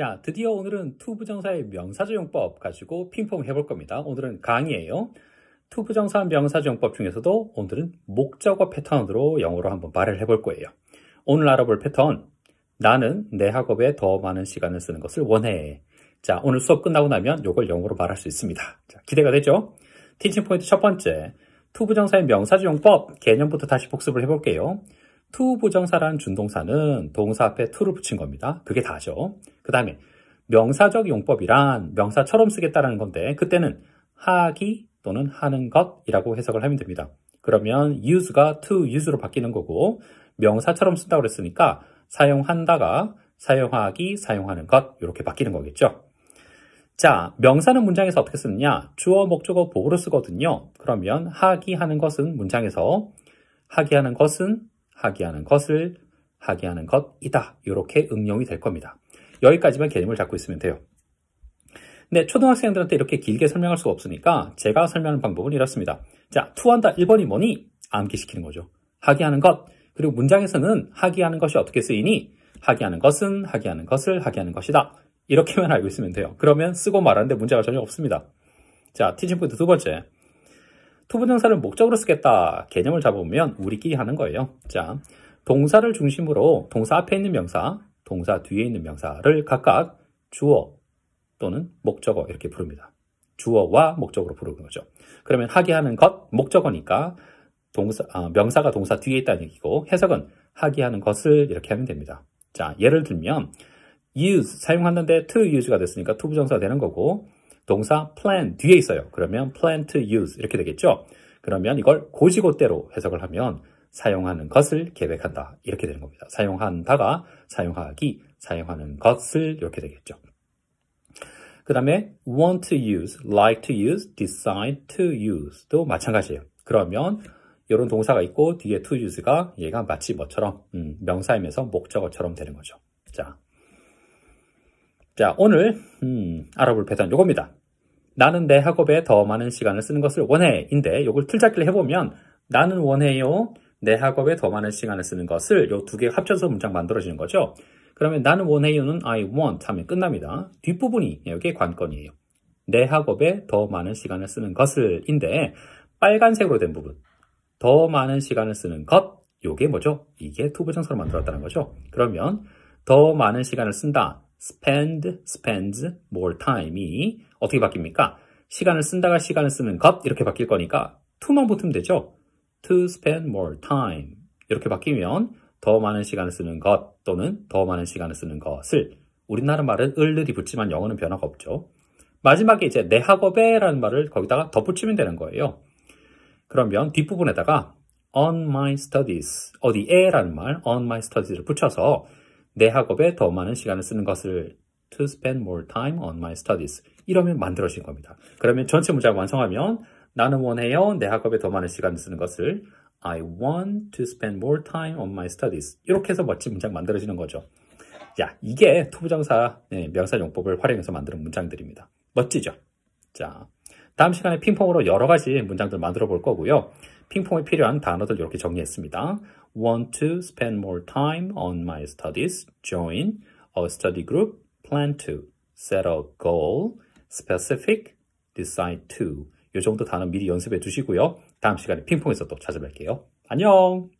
자, 드디어 오늘은 투부정사의 명사조용법 가지고 핑퐁 해볼 겁니다. 오늘은 강의예요. 투부정사 명사조용법 중에서도 오늘은 목적어 패턴으로 영어로 한번 말을 해볼 거예요. 오늘 알아볼 패턴, 나는 내 학업에 더 많은 시간을 쓰는 것을 원해. 자, 오늘 수업 끝나고 나면 이걸 영어로 말할 수 있습니다. 자, 기대가 되죠? 티칭 포인트 첫 번째, 투부정사의 명사조용법 개념부터 다시 복습을 해볼게요. to 부정사라는 준동사는 동사 앞에 to를 붙인 겁니다. 그게 다죠. 그 다음에 명사적 용법이란 명사처럼 쓰겠다라는 건데 그때는 하기 또는 하는 것이라고 해석을 하면 됩니다. 그러면 use가 to use로 바뀌는 거고 명사처럼 쓴다고 그랬으니까 사용한다가 사용하기, 사용하는 것 이렇게 바뀌는 거겠죠. 자, 명사는 문장에서 어떻게 쓰느냐? 주어, 목적어, 보고를 쓰거든요. 그러면 하기 하는 것은 문장에서 하기 하는 것은 하게 하는 것을 하게 하는 것이다. 이렇게 응용이 될 겁니다. 여기까지만 개념을 잡고 있으면 돼요. 근 네, 초등학생들한테 이렇게 길게 설명할 수가 없으니까 제가 설명하는 방법은 이렇습니다. 자, 투한다 1번이 뭐니? 암기시키는 거죠. 하게 하는 것. 그리고 문장에서는 하게 하는 것이 어떻게 쓰이니? 하게 하는 것은 하게 하는 것을 하게 하는 것이다. 이렇게만 알고 있으면 돼요. 그러면 쓰고 말하는데 문제가 전혀 없습니다. 자, 티칭 포인트 두 번째. 투부 정사를 목적으로 쓰겠다 개념을 잡으면 우리끼리 하는 거예요. 자, 동사를 중심으로 동사 앞에 있는 명사, 동사 뒤에 있는 명사를 각각 주어 또는 목적어 이렇게 부릅니다. 주어와 목적으로 부르는 거죠. 그러면 하게 하는 것 목적어니까 동사, 아, 명사가 동사 뒤에 있다는 얘기고 해석은 하게 하는 것을 이렇게 하면 됩니다. 자, 예를 들면 use 사용하는데 to use가 됐으니까 투 o 부정사 되는 거고 동사 plan 뒤에 있어요. 그러면 plan to use 이렇게 되겠죠. 그러면 이걸 고지고대로 해석을 하면 사용하는 것을 계획한다 이렇게 되는 겁니다. 사용한다가 사용하기, 사용하는 것을 이렇게 되겠죠. 그 다음에 want to use, like to use, decide to use도 마찬가지예요. 그러면 이런 동사가 있고 뒤에 to use가 얘가 마치 뭐처럼 음, 명사임에서 목적어처럼 되는 거죠. 자, 자 오늘 음, 알아볼 패턴 이겁니다 나는 내 학업에 더 많은 시간을 쓰는 것을 원해인데 이걸 틀잡기를 해보면 나는 원해요. 내 학업에 더 많은 시간을 쓰는 것을 이 두개 합쳐서 문장 만들어지는 거죠. 그러면 나는 원해요는 I want 하면 끝납니다. 뒷부분이 여기 관건이에요. 내 학업에 더 많은 시간을 쓰는 것을인데 빨간색으로 된 부분 더 많은 시간을 쓰는 것이게 뭐죠? 이게 투부정사로 만들었다는 거죠. 그러면 더 많은 시간을 쓴다 spend, spends more time이 어떻게 바뀝니까? 시간을 쓴다가 시간을 쓰는 값 이렇게 바뀔 거니까 to만 붙으면 되죠. to spend more time 이렇게 바뀌면 더 많은 시간을 쓰는 것 또는 더 많은 시간을 쓰는 것을 우리나라 말은 을르이 붙지만 영어는 변화가 없죠. 마지막에 이제 내 학업에 라는 말을 거기다가 덧붙이면 되는 거예요. 그러면 뒷부분에다가 on my studies 어디에 라는 말 on my studies를 붙여서 내 학업에 더 많은 시간을 쓰는 것을 to spend more time on my studies 이러면 만들어진 겁니다. 그러면 전체 문장 완성하면 나는 원해요. 내 학업에 더 많은 시간을 쓰는 것을 I want to spend more time on my studies 이렇게 해서 멋진 문장 만들어지는 거죠. 자, 이게 투부정사 네, 명사 용법을 활용해서 만드는 문장들입니다. 멋지죠? 자, 다음 시간에 핑퐁으로 여러 가지 문장들 만들어 볼 거고요. 핑퐁에 필요한 단어들 이렇게 정리했습니다. Want to spend more time on my studies. Join a study group. Plan to. Set a goal. Specific. Decide to. 이 정도 단어 미리 연습해 두시고요. 다음 시간에 핑퐁에서 또 찾아뵐게요. 안녕!